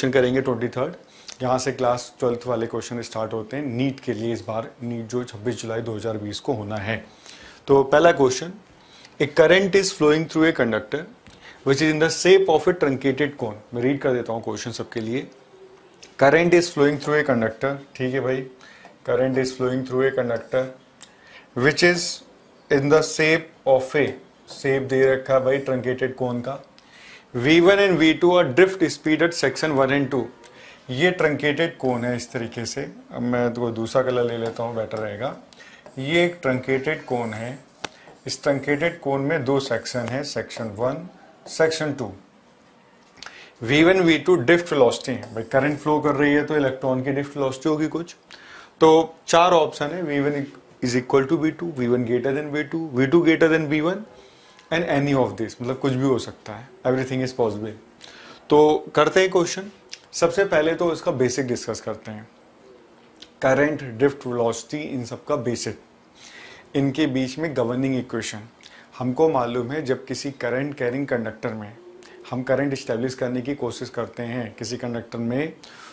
Question करेंगे twenty third यहाँ से क्लास ट्वेल्थ वाले क्वेश्चन स्टार्ट होते हैं नीट के लिए इस बार नीट जो 26 जुलाई 2020 को होना है तो पहला question a current is flowing through a conductor which is in the shape of a truncated cone मैं रीड कर देता हूँ क्वेश्चन सबके लिए current is flowing through a conductor ठीक है भाई current is flowing through a conductor which is in the shape of a shape दे रखा है भाई ट्रंकेटेड कोन का V1 and V2 are drift speed at section one and to ये truncated cone है इस तरीके से अब मैं तो दूसरा कलर ले लेता हूँ बेटर रहेगा ये एक ट्रंकेटेड कोन है इस ट्रंकेटेड कोन में दो सेक्शन है section one section two V1 V2 V two drift velocity है भाई करंट फ्लो कर रही है तो इलेक्ट्रॉन की डिफ्ट वेलोसिटी होगी कुछ तो चार ऑप्शन है V1 is equal to V two V one greater than V two V two greater than V one and any of this मतलब कुछ भी हो सकता है एवरीथिंग इज़ पॉसिबल तो करते हैं क्वेश्चन सबसे पहले तो इसका बेसिक डिस्कस करते हैं करंट ड्रिफ्ट वेलोसिटी इन सब का बेसिक इनके बीच में गवर्निंग इक्वेशन हमको मालूम है जब किसी करंट कैरिंग कंडक्टर में हम करंट इस्टेब्लिश करने की कोशिश करते हैं किसी कंडक्टर में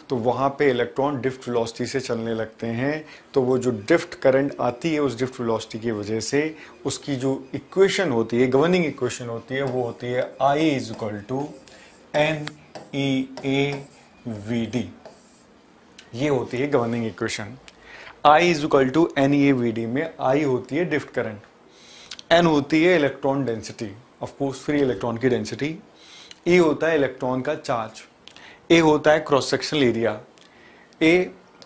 तो वहाँ पे इलेक्ट्रॉन डिफ्ट वेलोसिटी से चलने लगते हैं तो वो जो डिफ्ट करंट आती है उस डिफ्ट वेलोसिटी की वजह से उसकी जो इक्वेशन होती है गवर्निंग इक्वेशन होती है वो होती है I is equal to N E A V D ये होती है governing equation I is equal to N E A V D में आई होती है डिफ्ट करंट एन होती है electron density of course free electron की डेंसिटी ई e होता है इलेक्ट्रॉन का चार्ज ए होता है cross sectional area A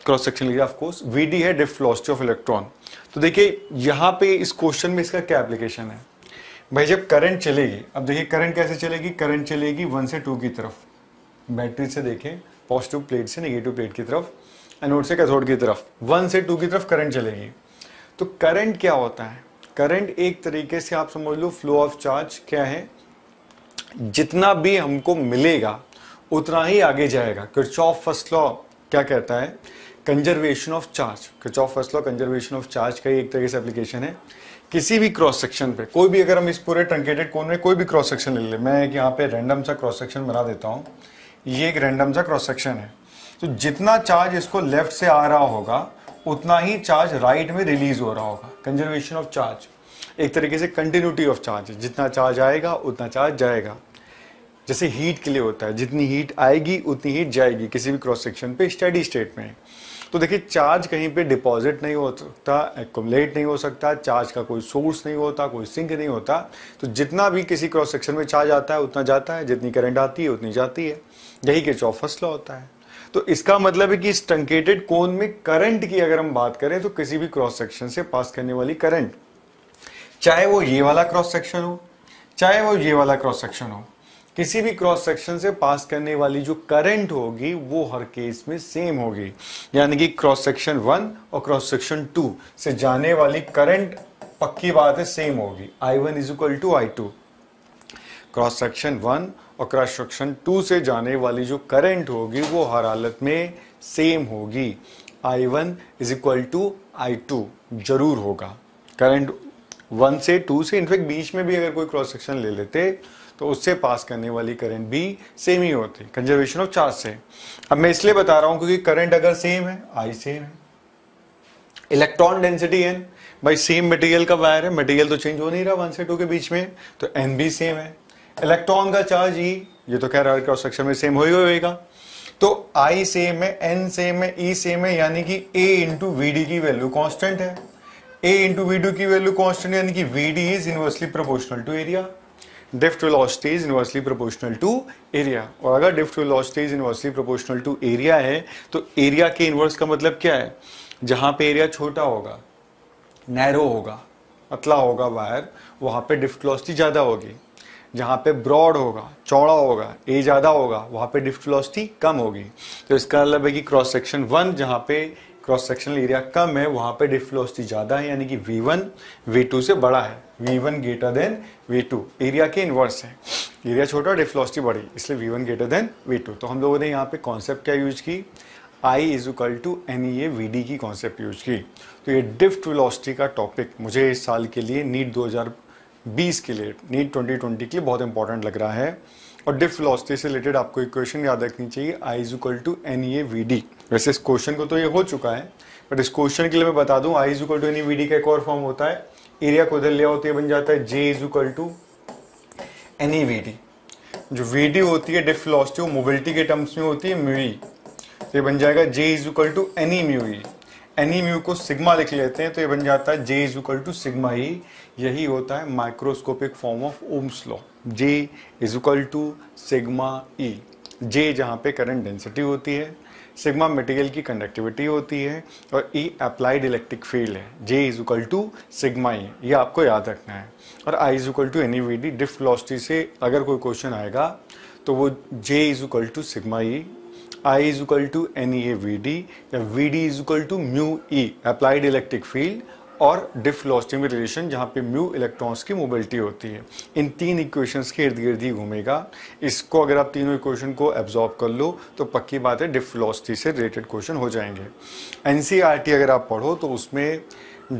cross section area of course V D है डिफ्ट वेलोसिटी ऑफ इलेक्ट्रॉन तो देखिए यहाँ पे इस क्वेश्चन में इसका क्या एप्लीकेशन है भाई जब करंट चलेगी अब देखिए करंट कैसे चलेगी करंट चलेगी वन से टू की तरफ बैटरी से देखें पॉजिटिव प्लेट से नेगेटिव प्लेट की तरफ एनोड से कैथोड की तरफ वन से टू की तरफ करंट चलेगी तो करंट क्या होता है करंट एक तरीके से आप समझ लो फ्लो ऑफ चार्ज क्या है जितना भी हमको मिलेगा उतना ही आगे जाएगा ऑफ फर्स्ट लॉ क्या कहता है conservation of charge of first law conservation of charge का ही एक तरीके से एप्लीकेशन है किसी भी क्रॉस सेक्शन पे कोई भी अगर हम इस पूरे ट्रंकेटेड कोन में कोई भी क्रॉस सेक्शन ले ले मैं एक यहाँ पे रैंडम सा क्रॉस सेक्शन बना देता हूँ ये एक रैंडम सा क्रॉस सेक्शन है तो जितना चार्ज इसको लेफ्ट से आ रहा होगा उतना ही चार्ज राइट में रिलीज हो रहा होगा कंजर्वेशन ऑफ चार्ज एक तरीके से कंटिन्यूटी ऑफ चार्ज जितना चार्ज आएगा उतना चार्ज जाएगा जैसे हीट के लिए होता है जितनी हीट आएगी उतनी हीट जाएगी किसी भी क्रॉस सेक्शन पे स्टडी स्टेट में तो देखिए चार्ज कहीं पे डिपॉजिट नहीं हो सकता एकुमलेट नहीं हो सकता चार्ज का कोई सोर्स नहीं होता कोई सिंक नहीं होता तो जितना भी किसी क्रॉस सेक्शन में चार्ज आता है उतना जाता है जितनी करंट आती है उतनी जाती है यही के चौफसला होता है तो इसका मतलब है कि इस टंकेटेड कोन में करंट की अगर हम बात करें तो किसी भी क्रॉस सेक्शन से पास करने वाली करंट चाहे वो ये वाला क्रॉस सेक्शन हो चाहे वो ये वाला क्रॉस सेक्शन हो किसी भी क्रॉस सेक्शन से पास करने वाली जो करंट होगी वो हर केस में सेम होगी यानी कि क्रॉस सेक्शन वन और क्रॉस सेक्शन टू से जाने वाली करंट पक्की बात है सेम होगी I one is equal to I two cross section one और क्रॉस सेक्शन टू से जाने वाली जो करंट होगी वो हर हालत में सेम होगी I one is equal to I two जरूर होगा करंट वन से टू से इनफेक्ट बीच में भी अगर कोई क्रॉस सेक्शन ले लेते तो उससे पास करने वाली करंट भी सेम ही होती है कंजर्वेशन ऑफ चार्ज सेम अब मैं इसलिए बता रहा हूं क्योंकि करंट अगर सेम है आई सेम है इलेक्ट्रॉन डेंसिटी एन भाई सेम मटेरियल का वायर है मटेरियल तो चेंज हो नहीं रहा वन से टू के बीच में तो एन भी सेम है इलेक्ट्रॉन का चार्ज ई e, ये तो कह रहा क्रॉस सेक्शन में सेम हो ही होगा तो आई सेम है एन सेम है ई e सेम है यानी कि ए इंटू वी डी की वैल्यू कॉन्स्टेंट है ए इंटू वी डी की वैल्यू कॉन्स्टेंट यानी कि V D is inversely proportional to area drift velocity is inversely proportional to area और अगर drift velocity is inversely proportional to area है तो area के इन्वर्स का मतलब क्या है जहाँ पे एरिया छोटा होगा नैरो होगा पतला होगा वायर वहां पे डिफ्ट वेलोसिटी ज़्यादा होगी जहां पे ब्रॉड होगा चौड़ा होगा ए ज़्यादा होगा वहां पे डिफ्ट वेलोसिटी कम होगी तो इसका मतलब है कि क्रॉस सेक्शन वन जहाँ पे क्रॉस सेक्शनल एरिया कम है वहाँ पे डिफ्लोसिटी ज़्यादा है यानी कि v1 v2 से बड़ा है v1 greater than v2 area के इन्वर्स है एरिया छोटा डिफ्लोसिटी बड़ी इसलिए v1 ग्रेटर देन v2 तो हम लोगों ने यहाँ पे कॉन्सेप्ट क्या यूज की I is equal to N E A V D की कॉन्सेप्ट यूज की तो ये डिफ्ट वेलोसिटी का टॉपिक मुझे इस साल के लिए नीट 2020 के लिए नीट 2020 के लिए बहुत इंपॉर्टेंट लग रहा है और डिफ फिलोसफी से रिलेटेड आपको एक क्वेश्चन याद रखनी चाहिए I is equal to N A V D वैसे इस क्वेश्चन को तो ये हो चुका है बट इस क्वेश्चन के लिए मैं बता दूं I is equal to N A V D का एक और फॉर्म होता है एरिया को उधर लिया आओ तो ये बन जाता है J is equal to N E V D जो वी डी होती है डिफ फिलोसफी वो मोबिलिटी के टर्म्स में होती है ई e। तो ये बन जाएगा J is equal to N E N E mu को सिग्मा लिख लेते हैं तो ये बन जाता है J is equal to sigma E e। यही होता है microscopic form of Ohm's law J is equal to sigma E e। J जहाँ पे करंट डेंसिटी होती है सिग्मा मटेरियल की कंडक्टिविटी होती है और ई अप्लाइड इलेक्ट्रिक फील्ड है J is equal to sigma E e। ये आपको याद रखना है और I is equal to N E V D drift से अगर कोई क्वेश्चन आएगा तो वो J is equal to sigma E I is equal to NEA VD, VD is equal to mu E, applied electric field और डिफ में रिलेशन जहाँ पे म्यू इलेक्ट्रॉन्स की मोबिलिटी होती है इन तीन इक्वेशंस के इर्द गिर्द ही घूमेगा इसको अगर आप तीनों इक्वेशन को एब्जॉर्ब कर लो तो पक्की बात है डिफ से रिलेटेड क्वेश्चन हो जाएंगे एन e अगर आप पढ़ो तो उसमें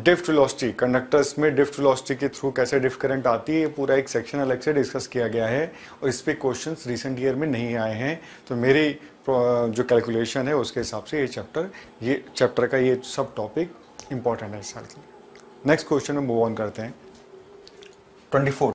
डिफ्ट कंडक्टर्स में डिफ्ट के थ्रू कैसे डिफ करंट आती है पूरा एक सेक्शन अलग से डिस्कस किया गया है और इस पर क्वेश्चन रिसेंट ईयर में नहीं आए हैं तो मेरी जो कैलकुलेशन है उसके हिसाब से ये चैप्टर ये चैप्टर का ये सब टॉपिक इम्पॉर्टेंट है इस साल के लिए नेक्स्ट क्वेश्चन में मूव ऑन करते हैं ट्वेंटी फोर